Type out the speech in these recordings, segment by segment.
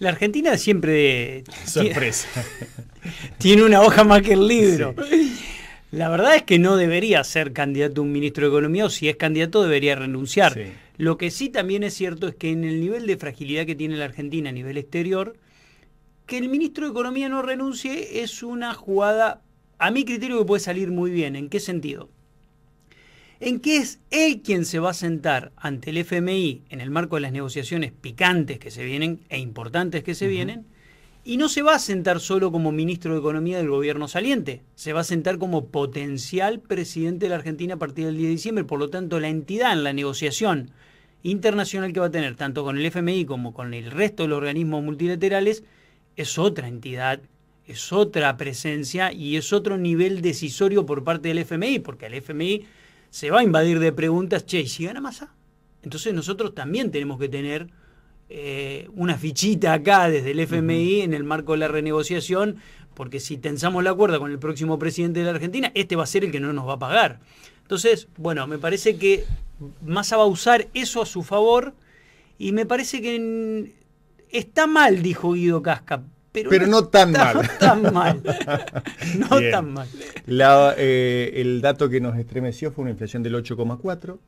La Argentina siempre. Sorpresa. Tiene una hoja más que el libro. La verdad es que no debería ser candidato a un ministro de Economía o si es candidato debería renunciar. Lo que sí también es cierto es que en el nivel de fragilidad que tiene la Argentina a nivel exterior, que el ministro de Economía no renuncie es una jugada, a mi criterio, que puede salir muy bien. ¿En qué sentido? en qué es él quien se va a sentar ante el FMI en el marco de las negociaciones picantes que se vienen e importantes que se vienen, y no se va a sentar solo como ministro de Economía del gobierno saliente, se va a sentar como potencial presidente de la Argentina a partir del 10 de diciembre, por lo tanto la entidad en la negociación internacional que va a tener, tanto con el FMI como con el resto de los organismos multilaterales, es otra entidad es otra presencia y es otro nivel decisorio por parte del FMI, porque el FMI se va a invadir de preguntas, che, ¿y si gana Massa? Entonces nosotros también tenemos que tener eh, una fichita acá desde el FMI en el marco de la renegociación, porque si tensamos la cuerda con el próximo presidente de la Argentina, este va a ser el que no nos va a pagar. Entonces, bueno, me parece que Massa va a usar eso a su favor y me parece que está mal, dijo Guido Casca, pero, no, tan mal. Tan mal. no tan mal. Eh, el dato que nos estremeció fue una inflación del 8,4.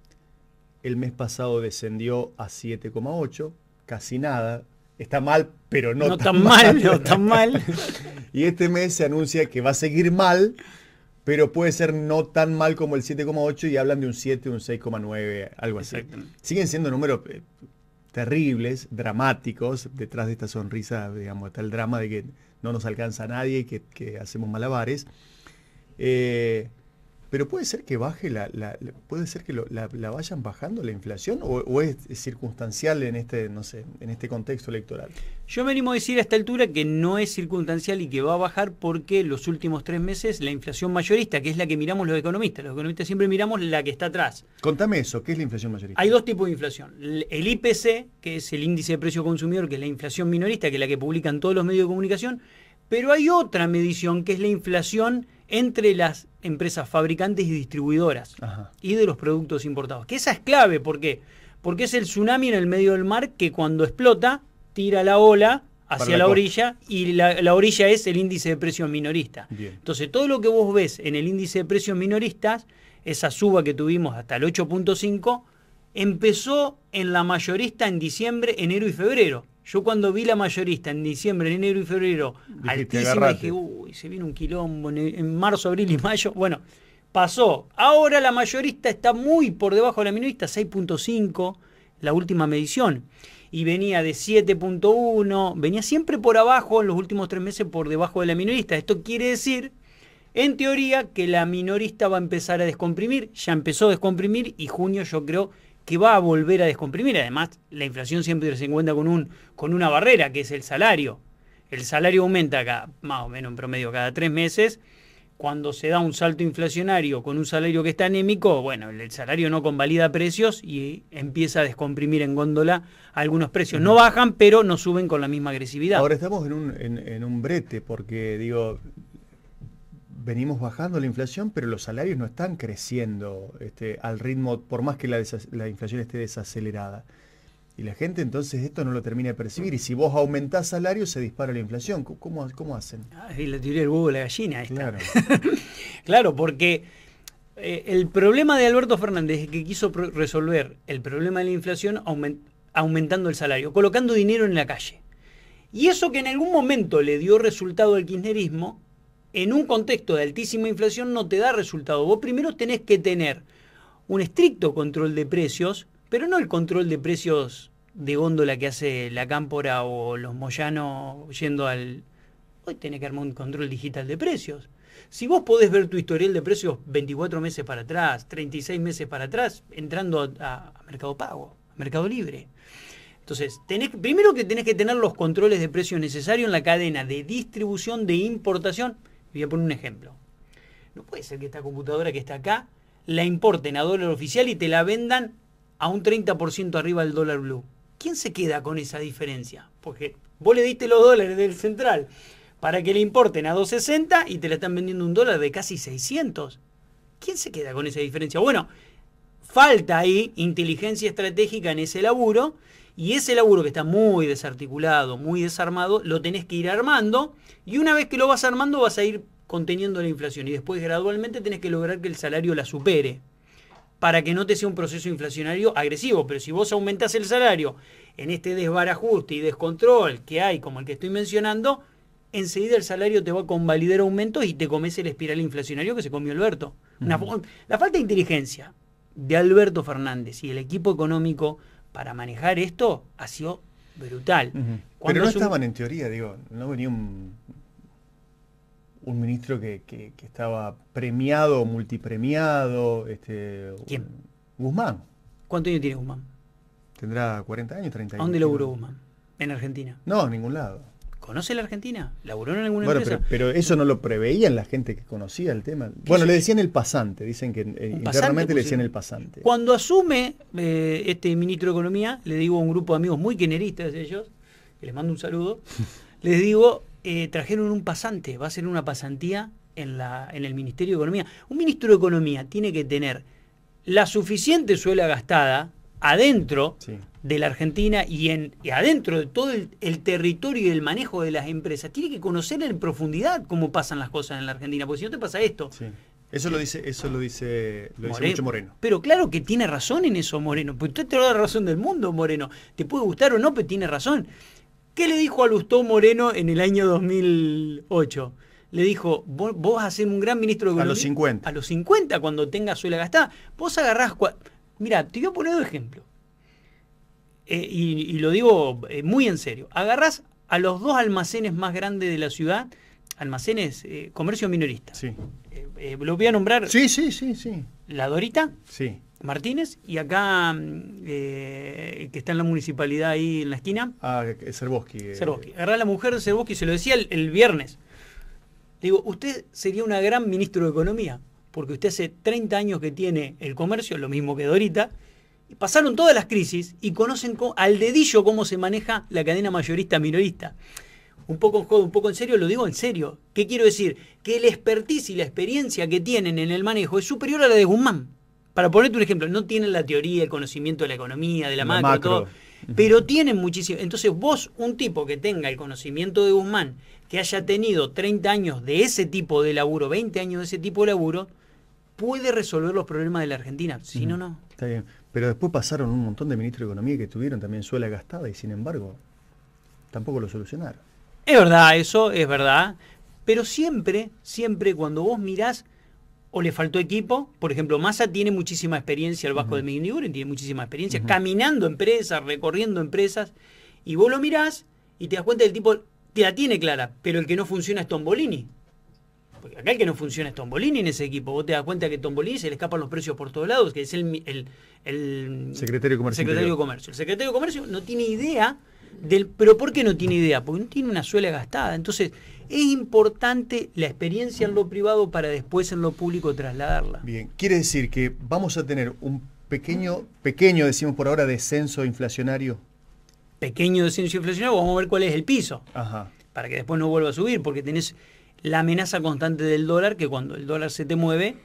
El mes pasado descendió a 7,8, casi nada. Está mal, pero no, no tan, mal. no tan mal. y este mes se anuncia que va a seguir mal, pero puede ser no tan mal como el 7,8 y hablan de un 7, un 6,9, algo así. Siguen siendo números eh, terribles, dramáticos, detrás de esta sonrisa, digamos, está el drama de que no nos alcanza nadie y que, hacemos malabares. Eh, pero puede ser que baje la, puede ser que la, vayan bajando la inflación o, es, circunstancial en este, no sé, en este contexto electoral. Yo me animo a decir a esta altura que no es circunstancial y que va a bajar porque los últimos tres meses la inflación mayorista, que es la que miramos los economistas, los economistas siempre miramos la que está atrás. Contame eso, ¿qué es la inflación mayorista? Hay dos tipos de inflación. El IPC, que es el índice de precio consumidor, que es la inflación minorista, que es la que publican todos los medios de comunicación, pero hay otra medición que es la inflación entre las empresas fabricantes y distribuidoras y de los productos importados. Que esa es clave, ¿por qué? Porque es el tsunami en el medio del mar que cuando explota tira la ola hacia la, orilla y la, orilla es el índice de precios minorista. Entonces todo lo que vos ves en el índice de precios minoristas, esa suba que tuvimos hasta el 8.5, empezó en la mayorista en diciembre, enero y febrero. Yo cuando vi la mayorista en diciembre, enero y febrero, al altísima, dije, uy, se viene un quilombo en, en, marzo, abril y mayo. Bueno, pasó. Ahora la mayorista está muy por debajo de la minorista, 6.5, la última medición. Y venía de 7.1, venía siempre por abajo, en los últimos tres meses por debajo de la minorista. Esto quiere decir, en teoría, que la minorista va a empezar a descomprimir. Ya empezó a descomprimir y junio yo creo que va a volver a descomprimir. Además, la inflación siempre se encuentra con, un, con una barrera, que es el salario. El salario aumenta cada, más o menos en promedio cada tres meses. Cuando se da un salto inflacionario con un salario que está anémico, bueno, el salario no convalida precios y empieza a descomprimir en góndola algunos precios. No bajan, pero no suben con la misma agresividad. Ahora estamos en un, en, en un brete, porque digo, venimos bajando la inflación, pero los salarios no están creciendo este, al ritmo, por más que la, inflación esté desacelerada. Y la gente entonces esto no lo termina de percibir. Y si vos aumentás salario, se dispara la inflación. ¿Cómo, cómo hacen? Ah, y la teoría el huevo la gallina. Claro. claro, porque eh, el problema de Alberto Fernández es que quiso resolver el problema de la inflación aumentando el salario, colocando dinero en la calle. Y eso que en algún momento le dio resultado al kirchnerismo, en un contexto de altísima inflación no te da resultado. Vos primero tenés que tener un estricto control de precios, pero no el control de precios de góndola que hace la Cámpora o los Moyanos yendo al... Hoy tenés que armar un control digital de precios. Si vos podés ver tu historial de precios 24 meses para atrás, 36 meses para atrás, entrando a, Mercado Pago, a Mercado Libre. Entonces, tenés, primero que tenés que tener los controles de precios necesarios en la cadena de distribución, de importación, Voy a poner un ejemplo. No puede ser que esta computadora que está acá la importen a dólar oficial y te la vendan a un 30% arriba del dólar blue. ¿Quién se queda con esa diferencia? Porque vos le diste los dólares del central para que le importen a 260 y te la están vendiendo un dólar de casi 600. ¿Quién se queda con esa diferencia? Bueno, falta ahí inteligencia estratégica en ese laburo y ese laburo que está muy desarticulado, muy desarmado, lo tenés que ir armando y una vez que lo vas armando vas a ir conteniendo la inflación y después gradualmente tenés que lograr que el salario la supere para que no te sea un proceso inflacionario agresivo. Pero si vos aumentás el salario en este desbarajuste y descontrol que hay, como el que estoy mencionando, enseguida el salario te va a convalidar aumentos y te comes el espiral inflacionario que se comió Alberto. la falta de inteligencia de Alberto Fernández y el equipo económico para manejar esto ha sido brutal. Pero no estaban en teoría, digo, no venía un, ministro que, estaba premiado, multipremiado. Este, ¿Quién? Guzmán. ¿Cuánto años tiene Guzmán? Tendrá 40 años, 30 años. dónde logró Guzmán? ¿En Argentina? No, en ningún lado. ¿Conoce la Argentina? ¿Laburó en alguna empresa? Pero, eso no lo preveían la gente que conocía el tema. Bueno, le decían el pasante, dicen que eh, internamente le pues, decían el pasante. Cuando asume eh, este ministro de Economía, le digo a un grupo de amigos muy de ellos, que les mando un saludo, les digo, eh, trajeron un pasante, va a ser una pasantía en, la, en el Ministerio de Economía. Un ministro de Economía tiene que tener la suficiente suela gastada adentro de la Argentina y, en, adentro de todo el, territorio y el manejo de las empresas. Tiene que conocer en profundidad cómo pasan las cosas en la Argentina, porque si no te pasa esto. Eso lo dice, eso lo dice, Moreno. mucho Moreno. Pero claro que tiene razón en eso Moreno, porque usted te la razón del mundo, Moreno. Te puede gustar o no, pero tiene razón. ¿Qué le dijo a Lustó Moreno en el año 2008? Le dijo, vos, vas a ser un gran ministro de A los 50. A los 50, cuando tengas suela gastada. Vos agarrás... Mira, te voy a poner un ejemplo. Eh, y, lo digo eh, muy en serio, agarrás a los dos almacenes más grandes de la ciudad, almacenes, eh, comercio minorista. Sí. lo voy a nombrar. Sí, sí, sí, sí. La Dorita. Sí. Martínez y acá mm, que está en la municipalidad ahí en la esquina. Ah, Agarrá a la mujer de y se lo decía el, viernes. digo, usted sería una gran ministro de Economía, porque usted hace 30 años que tiene el comercio, lo mismo que Dorita, pasaron todas las crisis y conocen al dedillo cómo se maneja la cadena mayorista-minorista. Un poco en un poco en serio, lo digo en serio. ¿Qué quiero decir? Que el expertise y la experiencia que tienen en el manejo es superior a la de Guzmán. Para ponerte un ejemplo, no tienen la teoría, el conocimiento de la economía, de la, macro, pero tienen muchísimo. Entonces vos, un tipo que tenga el conocimiento de Guzmán, que haya tenido 30 años de ese tipo de laburo, 20 años de ese tipo de laburo, puede resolver los problemas de la Argentina. Si no, no. Está bien. Pero después pasaron un montón de ministros de Economía que tuvieron también suela gastada y sin embargo tampoco lo solucionaron. Es verdad, eso es verdad. Pero siempre, siempre cuando vos mirás o le faltó equipo, por ejemplo, Massa tiene muchísima experiencia, el Vasco de tiene muchísima experiencia, caminando empresas, recorriendo empresas, y vos lo mirás y te das cuenta del tipo, te la tiene clara, pero el que no funciona es Tombolini acá el que no funciona es Tombolini en ese equipo. Vos te das cuenta que Tombolini se le escapan los precios por todos lados, que es el, secretario, de comercio, secretario El secretario de Comercio no tiene idea del... ¿Pero por qué no tiene idea? Porque no tiene una suela gastada. Entonces, es importante la experiencia en lo privado para después en lo público trasladarla. Bien, quiere decir que vamos a tener un pequeño, pequeño, decimos por ahora, descenso inflacionario. Pequeño descenso inflacionario, vamos a ver cuál es el piso. Ajá. Para que después no vuelva a subir, porque tenés la amenaza constante del dólar, que cuando el dólar se te mueve,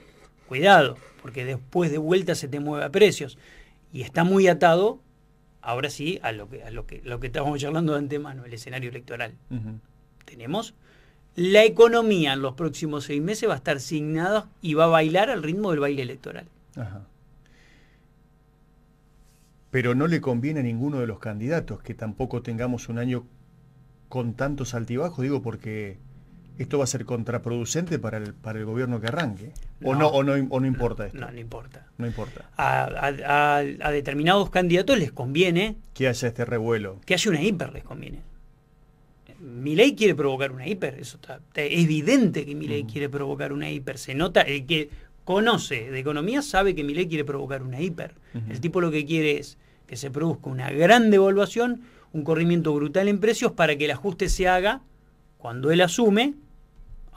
cuidado, porque después de vuelta se te mueve a precios. Y está muy atado, ahora sí, a lo que, lo que, lo que estábamos charlando de antemano, el escenario electoral. Tenemos la economía en los próximos seis meses va a estar signada y va a bailar al ritmo del baile electoral. Pero no le conviene a ninguno de los candidatos que tampoco tengamos un año con tantos altibajos, digo, porque esto va a ser contraproducente para el, para el gobierno que arranque. ¿O no, importa esto? No, no importa. No importa. A, determinados candidatos les conviene... Que haya este revuelo. Que haya una hiper les conviene. ¿Mi ley quiere provocar una hiper, eso está, evidente que mi ley quiere provocar una hiper, se nota, el que conoce de economía sabe que mi ley quiere provocar una hiper. El tipo lo que quiere es que se produzca una gran devaluación, un corrimiento brutal en precios para que el ajuste se haga cuando él asume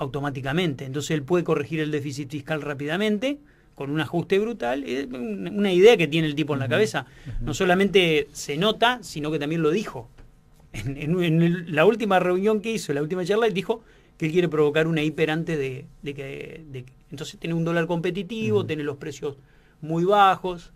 automáticamente. Entonces él puede corregir el déficit fiscal rápidamente con un ajuste brutal, una idea que tiene el tipo en la cabeza. No solamente se nota, sino que también lo dijo. En, la última reunión que hizo, la última charla, él dijo que él quiere provocar una hiper de, que... entonces tiene un dólar competitivo, tiene los precios muy bajos,